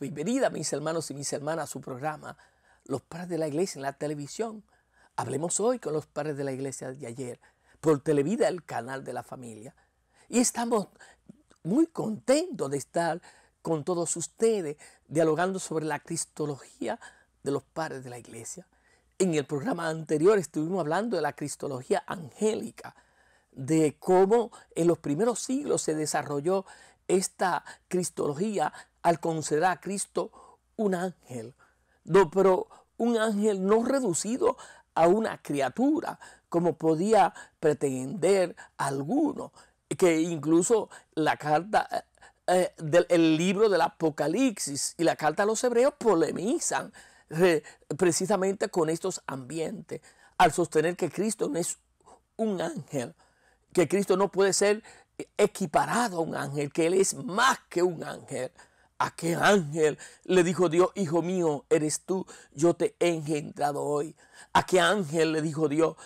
Bienvenida, mis hermanos y mis hermanas, a su programa, Los Padres de la Iglesia en la televisión. Hablemos hoy con los padres de la Iglesia de ayer, por Televida, el canal de la familia. Y estamos muy contentos de estar con todos ustedes dialogando sobre la cristología de los padres de la Iglesia. En el programa anterior estuvimos hablando de la cristología angélica, de cómo en los primeros siglos se desarrolló esta cristología al conceder a Cristo un ángel, no, pero un ángel no reducido a una criatura, como podía pretender alguno, que incluso la carta, eh, eh, del libro del Apocalipsis y la carta a los hebreos polemizan precisamente con estos ambientes, al sostener que Cristo no es un ángel, que Cristo no puede ser equiparado a un ángel, que Él es más que un ángel. ¿A qué ángel le dijo Dios, hijo mío, eres tú, yo te he engendrado hoy. A qué ángel le dijo Dios,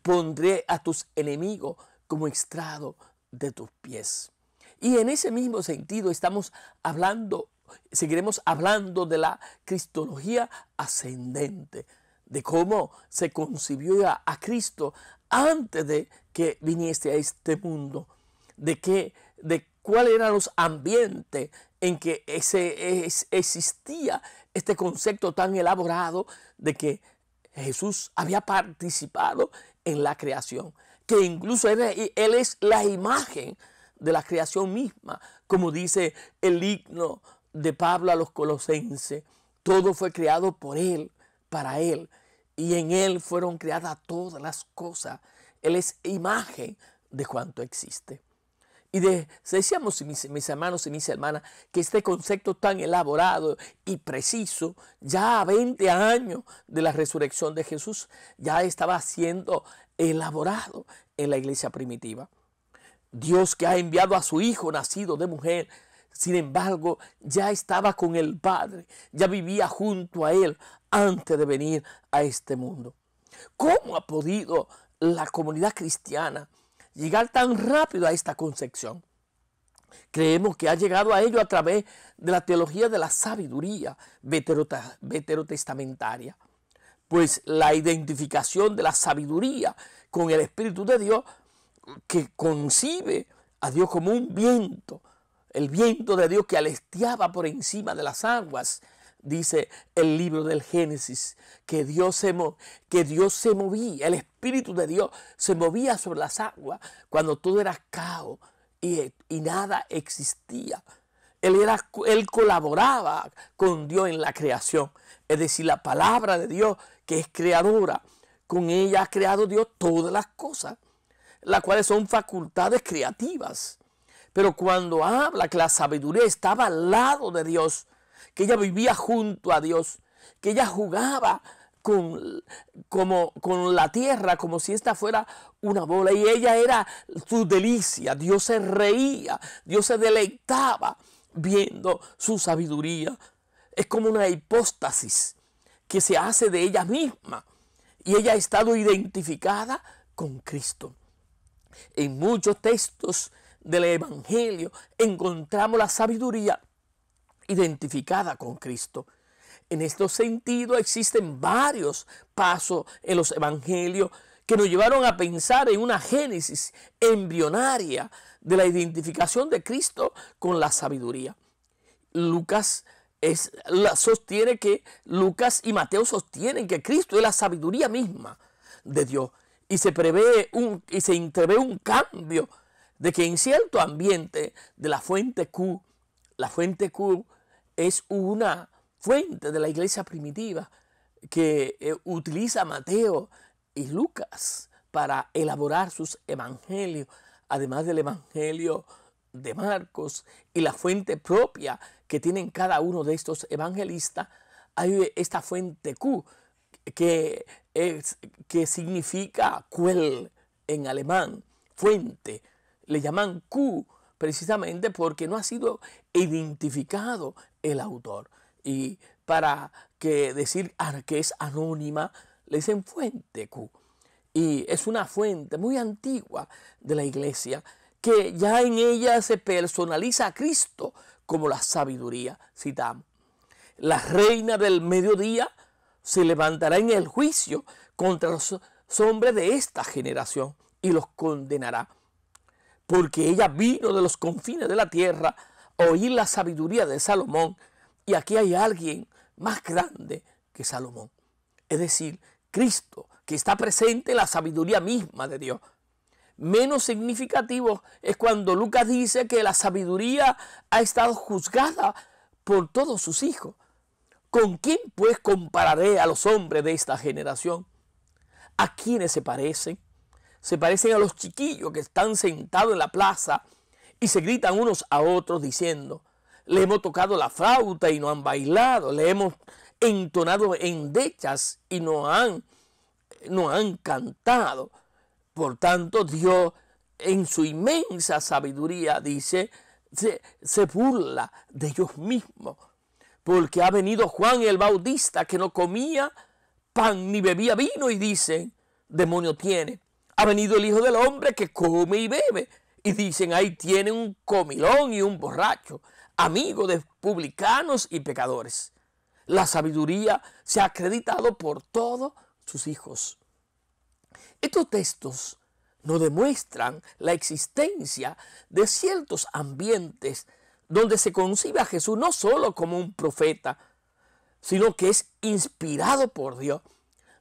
pondré a tus enemigos como estrado de tus pies. Y en ese mismo sentido estamos hablando, seguiremos hablando de la cristología ascendente, de cómo se concibió a, Cristo antes de que viniese a este mundo, de qué, de cuáles eran los ambientes en que ese, existía este concepto tan elaborado de que Jesús había participado en la creación, que incluso él, él es la imagen de la creación misma, como dice el himno de Pablo a los colosenses. Todo fue creado por Él, para Él, y en Él fueron creadas todas las cosas. Él es imagen de cuanto existe. Y de, mis, mis hermanos y mis hermanas, que este concepto tan elaborado y preciso, ya a 20 años de la resurrección de Jesús, ya estaba siendo elaborado en la iglesia primitiva. Dios que ha enviado a su Hijo nacido de mujer, sin embargo, ya estaba con el Padre, ya vivía junto a Él antes de venir a este mundo. ¿Cómo ha podido la comunidad cristiana llegar tan rápido a esta concepción. Creemos que ha llegado a ello a través de la teología de la sabiduría veterotestamentaria, pues la identificación de la sabiduría con el Espíritu de Dios que concibe a Dios como un viento, el viento de Dios que alesteaba por encima de las aguas, dice el libro del Génesis, que Dios se, que Dios se movía, el Espíritu de Dios se movía sobre las aguas cuando todo era caos y, y nada existía. Él, era, él colaboraba con Dios en la creación, es decir, la palabra de Dios que es creadora. Con ella ha creado Dios todas las cosas, las cuales son facultades creativas. Pero cuando habla que la sabiduría estaba al lado de Dios, que ella vivía junto a Dios, que ella jugaba con, como, con la tierra, como si esta fuera una bola. Y ella era su delicia, Dios se reía, Dios se deleitaba viendo su sabiduría. Es como una hipóstasis que se hace de ella misma. Y ella ha estado identificada con Cristo. En muchos textos del Evangelio encontramos la sabiduría identificada con Cristo. En este sentido existen varios pasos en los evangelios que nos llevaron a pensar en una génesis embrionaria de la identificación de Cristo con la sabiduría. Lucas sostiene que Lucas y Mateo sostienen que Cristo es la sabiduría misma de Dios y se prevé un, y se intervé un cambio de que en cierto ambiente de la fuente Q, la fuente Q es una fuente de la iglesia primitiva que eh, utiliza Mateo y Lucas para elaborar sus evangelios, además del evangelio de Marcos y la fuente propia que tienen cada uno de estos evangelistas, hay esta fuente Q que, que significa cuel en alemán, fuente. Le llaman Q precisamente porque no ha sido identificado el autor. Y para que decir ah, que es anónima, le dicen fuente Q. Y es una fuente muy antigua de la iglesia que ya en ella se personaliza a Cristo como la sabiduría. Citamos. La reina del mediodía se levantará en el juicio contra los hombres de esta generación y los condenará, porque ella vino de los confines de la tierra oír la sabiduría de Salomón y aquí hay alguien más grande que Salomón. Es decir, Cristo, que está presente en la sabiduría misma de Dios. Menos significativo es cuando Lucas dice que la sabiduría ha estado juzgada por todos sus hijos. ¿Con quién pues compararé a los hombres de esta generación? ¿A quiénes se parecen? Se parecen a los chiquillos que están sentados en la plaza y se gritan unos a otros diciendo, le hemos tocado la flauta y no han bailado, le hemos entonado endechas y no han, no han cantado. Por tanto, Dios en su inmensa sabiduría dice, se, burla de ellos mismos, porque ha venido Juan el Bautista que no comía pan ni bebía vino y dice, demonio tiene. Ha venido el Hijo del Hombre que come y bebe y dicen, ahí tiene un comilón y un borracho, amigo de publicanos y pecadores. La sabiduría se ha acreditado por todos sus hijos. Estos textos nos demuestran la existencia de ciertos ambientes donde se concibe a Jesús no solo como un profeta, sino que es inspirado por Dios,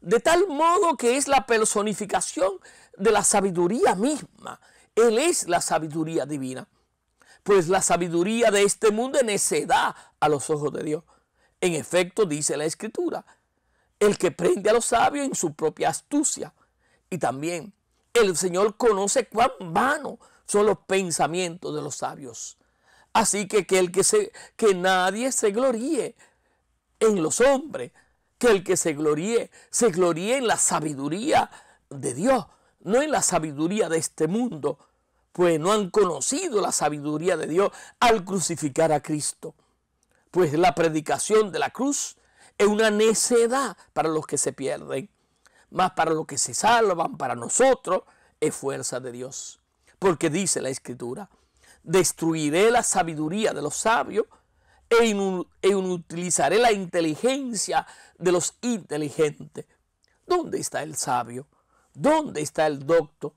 de tal modo que es la personificación de la sabiduría misma él es la sabiduría divina. Pues la sabiduría de este mundo es necedad a los ojos de Dios. En efecto, dice la Escritura, el que prende a los sabios en su propia astucia. Y también el Señor conoce cuán vanos son los pensamientos de los sabios. Así que que, que, que nadie se gloríe en los hombres, que el que se gloríe, se gloríe en la sabiduría de Dios, no en la sabiduría de este mundo, pues no han conocido la sabiduría de Dios al crucificar a Cristo. Pues la predicación de la cruz es una necedad para los que se pierden, mas para los que se salvan, para nosotros, es fuerza de Dios. Porque dice la Escritura, destruiré la sabiduría de los sabios e, e inutilizaré la inteligencia de los inteligentes. ¿Dónde está el sabio? ¿Dónde está el docto?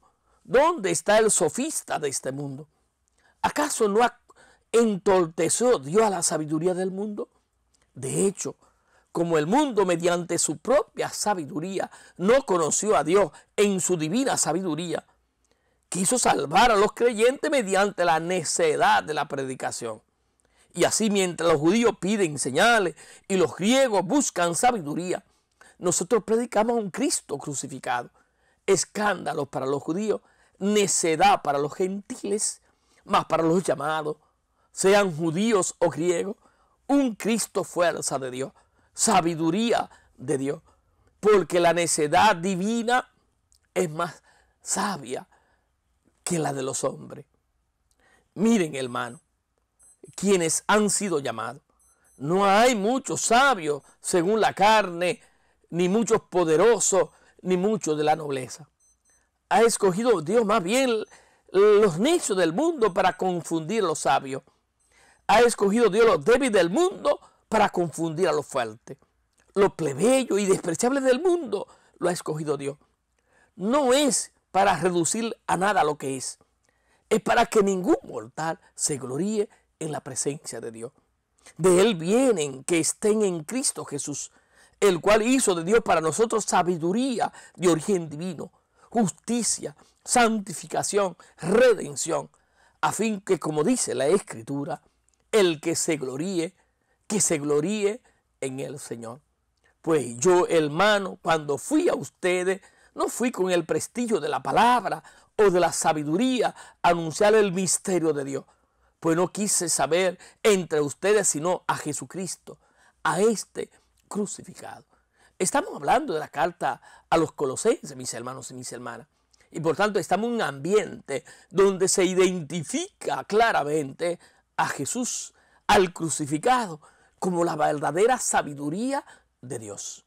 ¿Dónde está el sofista de este mundo? ¿Acaso no entorpeció Dios a la sabiduría del mundo? De hecho, como el mundo mediante su propia sabiduría no conoció a Dios en su divina sabiduría, quiso salvar a los creyentes mediante la necedad de la predicación. Y así mientras los judíos piden señales y los griegos buscan sabiduría, nosotros predicamos a un Cristo crucificado, escándalo para los judíos necedad para los gentiles, más para los llamados, sean judíos o griegos, un Cristo fuerza de Dios, sabiduría de Dios, porque la necedad divina es más sabia que la de los hombres. Miren, hermano, quienes han sido llamados. No hay muchos sabios según la carne, ni muchos poderosos, ni muchos de la nobleza ha escogido Dios más bien los necios del mundo para confundir a los sabios. Ha escogido Dios los débiles del mundo para confundir a los fuertes. Lo plebeyo y despreciable del mundo lo ha escogido Dios. No es para reducir a nada lo que es. Es para que ningún mortal se gloríe en la presencia de Dios. De Él vienen que estén en Cristo Jesús, el cual hizo de Dios para nosotros sabiduría de origen divino justicia, santificación, redención, a fin que, como dice la Escritura, el que se gloríe, que se gloríe en el Señor. Pues yo, hermano, cuando fui a ustedes, no fui con el prestigio de la palabra o de la sabiduría a anunciar el misterio de Dios, pues no quise saber entre ustedes sino a Jesucristo, a este crucificado. Estamos hablando de la carta a los colosenses, mis hermanos y mis hermanas. Y por tanto estamos en un ambiente donde se identifica claramente a Jesús, al crucificado, como la verdadera sabiduría de Dios.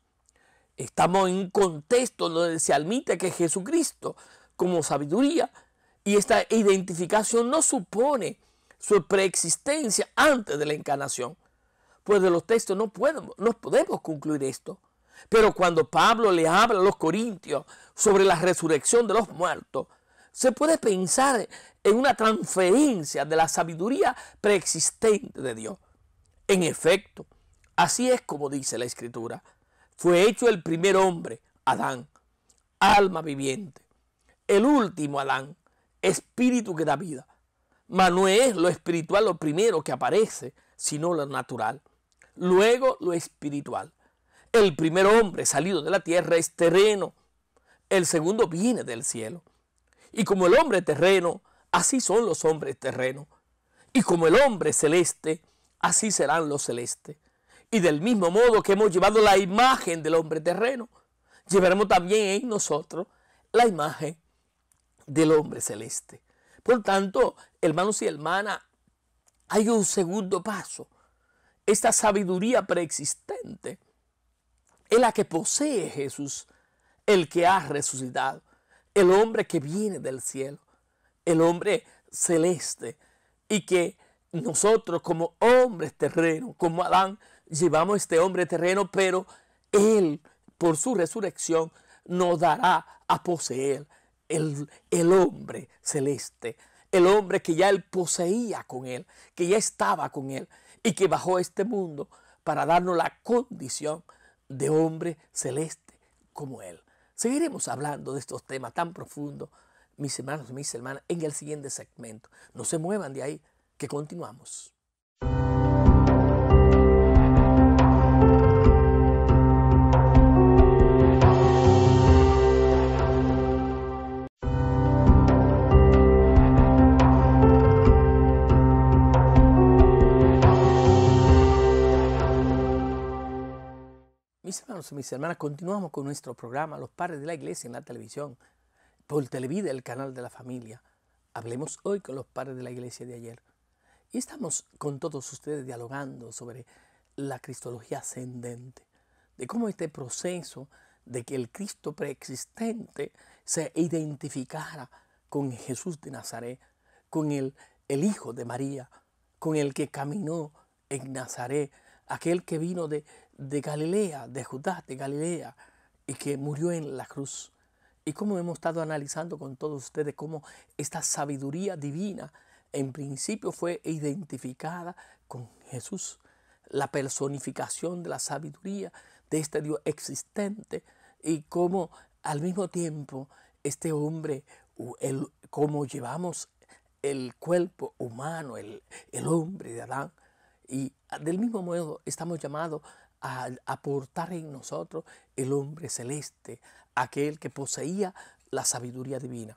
Estamos en un contexto donde se admite que Jesucristo como sabiduría y esta identificación no supone su preexistencia antes de la encarnación. Pues de los textos no podemos, no podemos concluir esto. Pero cuando Pablo le habla a los corintios sobre la resurrección de los muertos, se puede pensar en una transferencia de la sabiduría preexistente de Dios. En efecto, así es como dice la escritura. Fue hecho el primer hombre, Adán, alma viviente. El último Adán, espíritu que da vida. Mas no es lo espiritual lo primero que aparece, sino lo natural. Luego lo espiritual. El primer hombre salido de la tierra es terreno, el segundo viene del cielo. Y como el hombre terreno, así son los hombres terreno. Y como el hombre celeste, así serán los celestes. Y del mismo modo que hemos llevado la imagen del hombre terreno, llevaremos también en nosotros la imagen del hombre celeste. Por tanto, hermanos y hermanas, hay un segundo paso. Esta sabiduría preexistente es la que posee Jesús, el que ha resucitado, el hombre que viene del cielo, el hombre celeste y que nosotros como hombres terrenos, como Adán, llevamos este hombre terreno, pero Él por su resurrección nos dará a poseer el, el hombre celeste, el hombre que ya Él poseía con Él, que ya estaba con Él y que bajó este mundo para darnos la condición de hombre celeste como Él. Seguiremos hablando de estos temas tan profundos, mis hermanos y mis hermanas, en el siguiente segmento. No se muevan de ahí, que continuamos. Mis hermanos y mis hermanas, continuamos con nuestro programa Los Padres de la Iglesia en la televisión, por Televida, el canal de la familia. Hablemos hoy con los padres de la Iglesia de ayer. Y estamos con todos ustedes dialogando sobre la cristología ascendente, de cómo este proceso de que el Cristo preexistente se identificara con Jesús de Nazaret, con el, el Hijo de María, con el que caminó en Nazaret aquel que vino de, Galilea, de Judá, de Galilea, y que murió en la cruz. Y como hemos estado analizando con todos ustedes cómo esta sabiduría divina en principio fue identificada con Jesús, la personificación de la sabiduría de este Dios existente y cómo al mismo tiempo este hombre, el, cómo llevamos el cuerpo humano, el, el hombre de Adán, y ah, del mismo modo estamos llamados a aportar en nosotros el hombre celeste, aquel que poseía la sabiduría divina.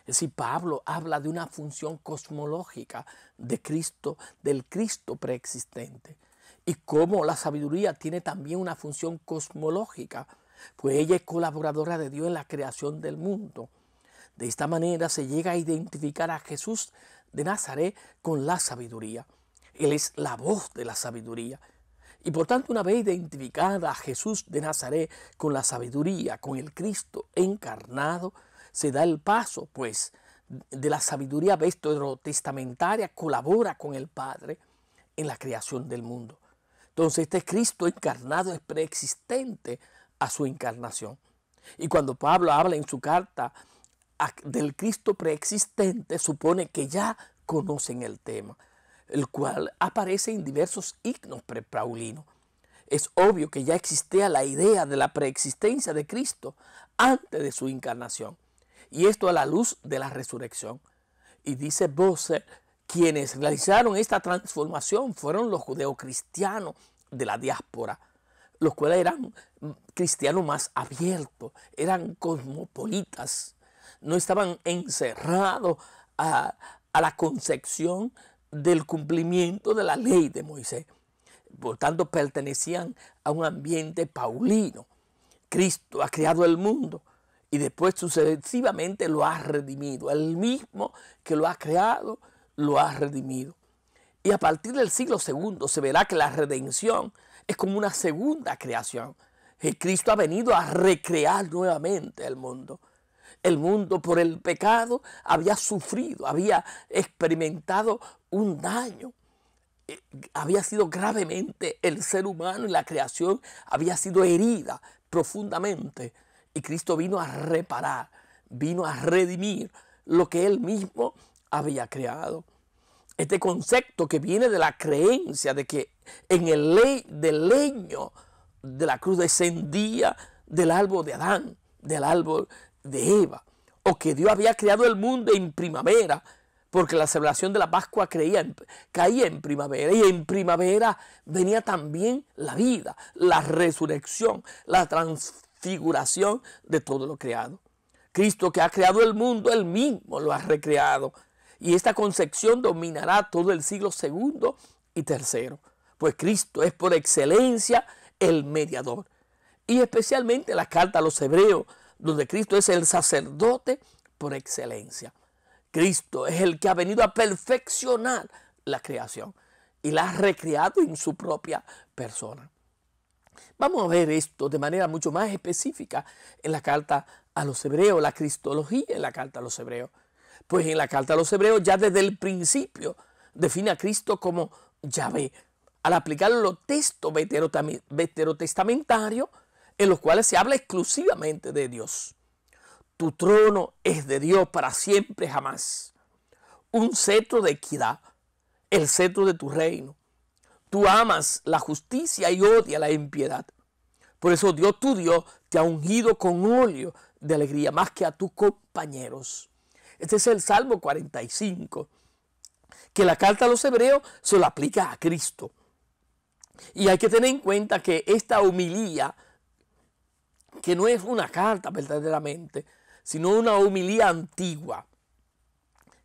Es decir, Pablo habla de una función cosmológica de Cristo, del Cristo preexistente. Y como la sabiduría tiene también una función cosmológica, pues ella es colaboradora de Dios en la creación del mundo. De esta manera se llega a identificar a Jesús de Nazaret con la sabiduría. Él es la voz de la sabiduría. Y por tanto, una vez identificada a Jesús de Nazaret con la sabiduría, con el Cristo encarnado, se da el paso, pues, de la sabiduría vestuario-testamentaria, colabora con el Padre en la creación del mundo. Entonces, este Cristo encarnado es preexistente a su encarnación. Y cuando Pablo habla en su carta del Cristo preexistente, supone que ya conocen el tema el cual aparece en diversos himnos prepaulinos. Es obvio que ya existía la idea de la preexistencia de Cristo antes de su encarnación, y esto a la luz de la resurrección. Y dice Bosse, quienes realizaron esta transformación fueron los judeocristianos de la diáspora, los cuales eran mm, cristianos más abiertos, eran cosmopolitas, no estaban encerrados a, a la concepción del cumplimiento de la ley de Moisés. Por tanto, pertenecían a un ambiente paulino. Cristo ha creado el mundo y después sucesivamente lo ha redimido. El mismo que lo ha creado, lo ha redimido. Y a partir del siglo segundo se verá que la redención es como una segunda creación. Cristo ha venido a recrear nuevamente el mundo. El mundo por el pecado había sufrido, había experimentado un daño. Eh, había sido gravemente el ser humano y la creación había sido herida profundamente. Y Cristo vino a reparar, vino a redimir lo que él mismo había creado. Este concepto que viene de la creencia de que en el ley del leño de la cruz descendía del árbol de Adán, del árbol de Eva, o que Dios había creado el mundo en primavera, porque la celebración de la Pascua caía en primavera y en primavera venía también la vida, la resurrección, la transfiguración de todo lo creado. Cristo que ha creado el mundo, él mismo lo ha recreado. Y esta concepción dominará todo el siglo segundo y tercero, pues Cristo es por excelencia el mediador. Y especialmente la carta a los hebreos donde Cristo es el sacerdote por excelencia. Cristo es el que ha venido a perfeccionar la creación y la ha recreado en su propia persona. Vamos a ver esto de manera mucho más específica en la carta a los hebreos, la cristología en la carta a los hebreos. Pues en la carta a los hebreos ya desde el principio define a Cristo como Yahvé. Al aplicarlo los textos veterotestamentarios, en los cuales se habla exclusivamente de Dios. Tu trono es de Dios para siempre jamás. Un cetro de equidad, el cetro de tu reino. Tú amas la justicia y odias la impiedad. Por eso Dios tu Dios te ha ungido con óleo de alegría más que a tus compañeros. Este es el Salmo 45, que la carta a los hebreos se lo aplica a Cristo. Y hay que tener en cuenta que esta humilía que no es una carta verdaderamente, sino una homilía antigua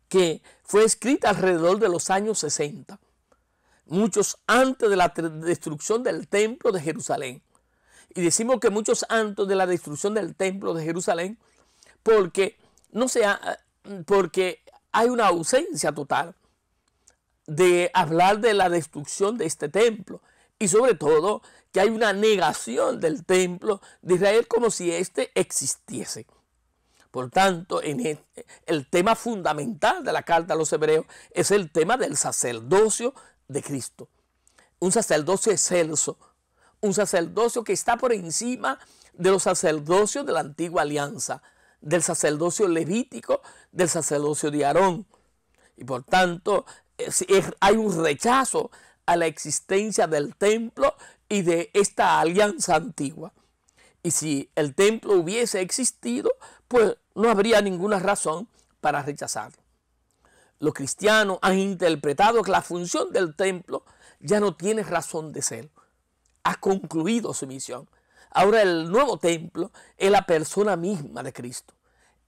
que fue escrita alrededor de los años 60, muchos antes de la destrucción del templo de Jerusalén. Y decimos que muchos antes de la destrucción del templo de Jerusalén, porque no sea, porque hay una ausencia total de hablar de la destrucción de este templo y sobre todo que hay una negación del templo de Israel como si éste existiese. Por tanto, e, el, tema fundamental de la carta a los hebreos es el tema del sacerdocio de Cristo. Un sacerdocio excelso, un sacerdocio que está por encima de los sacerdocios de la antigua alianza, del sacerdocio levítico, del sacerdocio de Aarón. Y por tanto, hay un rechazo a la existencia del templo y de esta alianza antigua. Y si el templo hubiese existido, pues no habría ninguna razón para rechazarlo. Los cristianos han interpretado que la función del templo ya no tiene razón de ser. Ha concluido su misión. Ahora el nuevo templo es la persona misma de Cristo.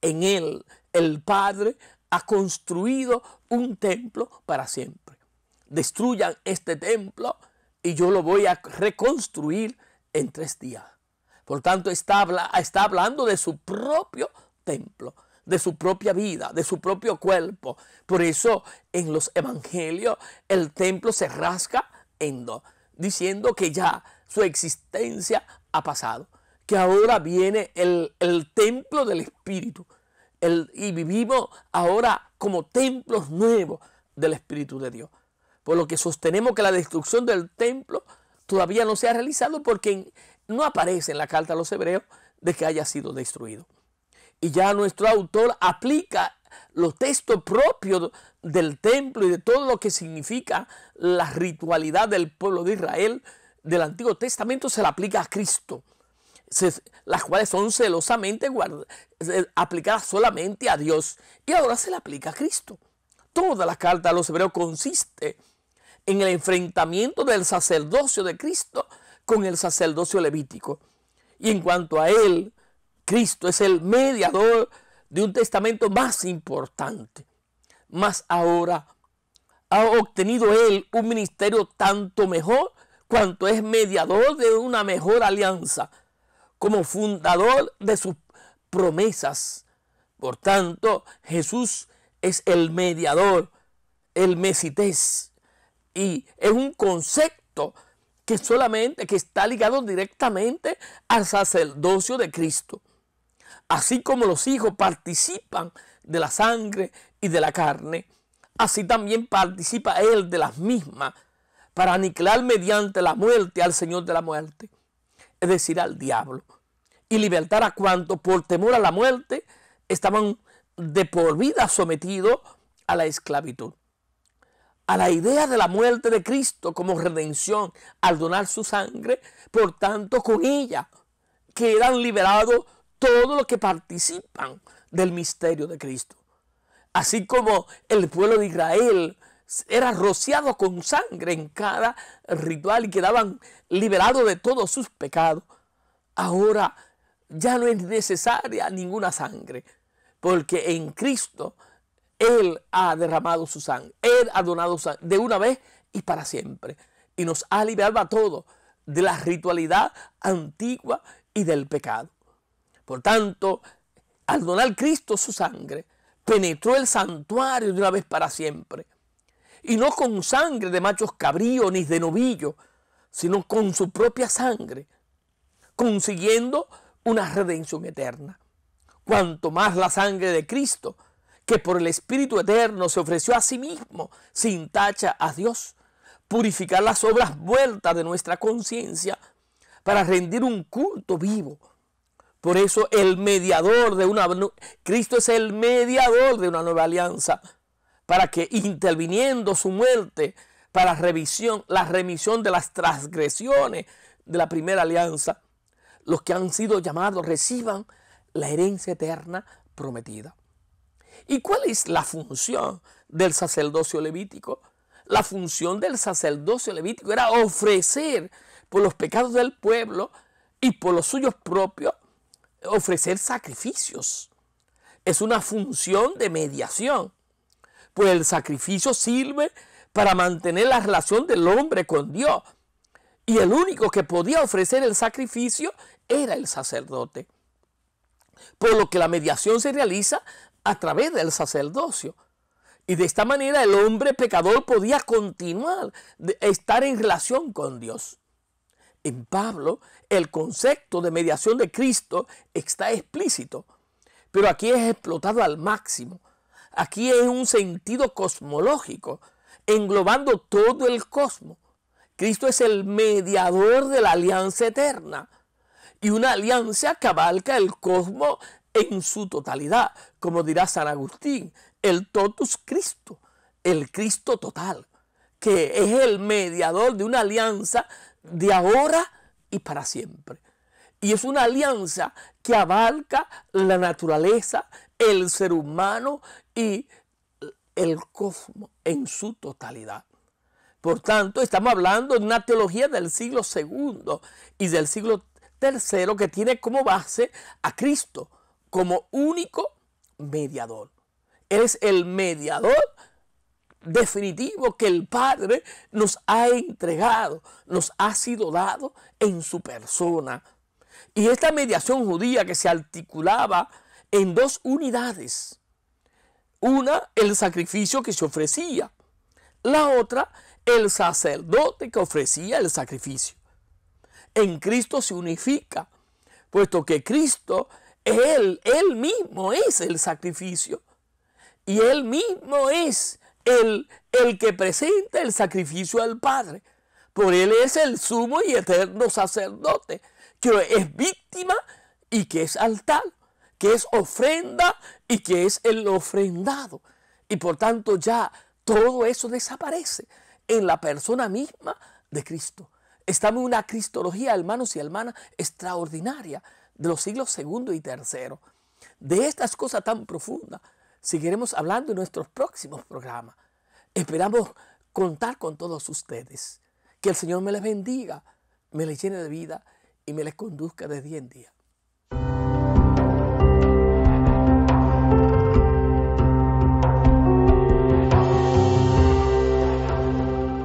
En él el Padre ha construido un templo para siempre. Destruyan este templo y yo lo voy a reconstruir en tres días. Por tanto, está, está hablando de su propio templo, de su propia vida, de su propio cuerpo. Por eso en los evangelios el templo se rasca en dos, diciendo que ya su existencia ha pasado, que ahora viene el, el templo del Espíritu. El, y vivimos ahora como templos nuevos del Espíritu de Dios por lo que sostenemos que la destrucción del templo todavía no se ha realizado porque no aparece en la carta a los hebreos de que haya sido destruido. Y ya nuestro autor aplica los textos propios del templo y de todo lo que significa la ritualidad del pueblo de Israel del Antiguo Testamento se la aplica a Cristo, las cuales son celosamente aplicadas solamente a Dios y ahora se la aplica a Cristo. Toda la carta a los hebreos consiste en el enfrentamiento del sacerdocio de Cristo con el sacerdocio levítico. Y en cuanto a él, Cristo es el mediador de un testamento más importante. Más ahora ha obtenido él un ministerio tanto mejor cuanto es mediador de una mejor alianza, como fundador de sus promesas. Por tanto, Jesús es el mediador, el mesités y es un concepto que solamente que está ligado directamente al sacerdocio de Cristo. Así como los hijos participan de la sangre y de la carne, así también participa él de las mismas para aniquilar mediante la muerte al Señor de la muerte, es decir, al diablo, y libertar a cuantos por temor a la muerte estaban de por vida sometidos a la esclavitud a la idea de la muerte de Cristo como redención al donar su sangre, por tanto con ella quedan liberados todos los que participan del misterio de Cristo. Así como el pueblo de Israel era rociado con sangre en cada ritual y quedaban liberados de todos sus pecados, ahora ya no es necesaria ninguna sangre, porque en Cristo él ha derramado su sangre, Él ha donado sangre de una vez y para siempre. Y nos ha liberado a todos de la ritualidad antigua y del pecado. Por tanto, al donar Cristo su sangre, penetró el santuario de una vez para siempre. Y no con sangre de machos cabríos ni de novillos, sino con su propia sangre, consiguiendo una redención eterna. Cuanto más la sangre de Cristo, que por el Espíritu Eterno se ofreció a sí mismo sin tacha a Dios, purificar las obras vueltas de nuestra conciencia para rendir un culto vivo. Por eso el mediador de una Cristo es el mediador de una nueva alianza para que interviniendo su muerte para revisión, la remisión de las transgresiones de la primera alianza, los que han sido llamados reciban la herencia eterna prometida. ¿Y cuál es la función del sacerdocio levítico? La función del sacerdocio levítico era ofrecer por los pecados del pueblo y por los suyos propios, ofrecer sacrificios. Es una función de mediación, pues el sacrificio sirve para mantener la relación del hombre con Dios. Y el único que podía ofrecer el sacrificio era el sacerdote. Por lo que la mediación se realiza a través del sacerdocio. Y de esta manera el hombre pecador podía continuar de estar en relación con Dios. En Pablo, el concepto de mediación de Cristo está explícito, pero aquí es explotado al máximo. Aquí es un sentido cosmológico, englobando todo el cosmos. Cristo es el mediador de la alianza eterna y una alianza que abarca el cosmos en su totalidad, como dirá San Agustín, el totus Cristo, el Cristo total, que es el mediador de una alianza de ahora y para siempre. Y es una alianza que abarca la naturaleza, el ser humano y el cosmos en su totalidad. Por tanto, estamos hablando de una teología del siglo II y del siglo III que tiene como base a Cristo como único mediador. es el mediador definitivo que el Padre nos ha entregado, nos ha sido dado en su persona. Y esta mediación judía que se articulaba en dos unidades. Una, el sacrificio que se ofrecía. La otra, el sacerdote que ofrecía el sacrificio. En Cristo se unifica, puesto que Cristo él, él mismo es el sacrificio. Y él mismo es el, el que presenta el sacrificio al Padre. Por él es el sumo y eterno sacerdote, que es víctima y que es altar, que es ofrenda y que es el ofrendado. Y por tanto ya todo eso desaparece en la persona misma de Cristo. Estamos en una cristología, hermanos y hermanas, extraordinaria de los siglos segundo y tercero. De estas cosas tan profundas seguiremos hablando en nuestros próximos programas. Esperamos contar con todos ustedes. Que el Señor me les bendiga, me les llene de vida y me les conduzca de día en día.